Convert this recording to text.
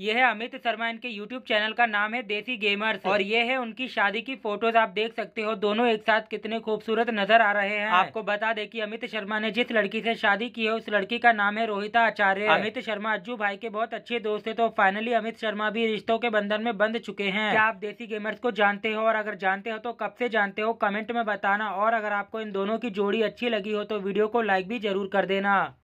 ये है अमित शर्मा इनके यूट्यूब चैनल का नाम है देसी गेमर्स और ये है उनकी शादी की फोटोज आप देख सकते हो दोनों एक साथ कितने खूबसूरत नजर आ रहे हैं आपको बता दें कि अमित शर्मा ने जिस लड़की से शादी की है उस लड़की का नाम है रोहिता आचार्य हाँ। अमित शर्मा अज्जू भाई के बहुत अच्छे दोस्त है तो फाइनली अमित शर्मा भी रिश्तों के बंधन में बंध चुके हैं क्या आप देसी गेमर्स को जानते हो और अगर जानते हो तो कब से जानते हो कमेंट में बताना और अगर आपको इन दोनों की जोड़ी अच्छी लगी हो तो वीडियो को लाइक भी जरूर कर देना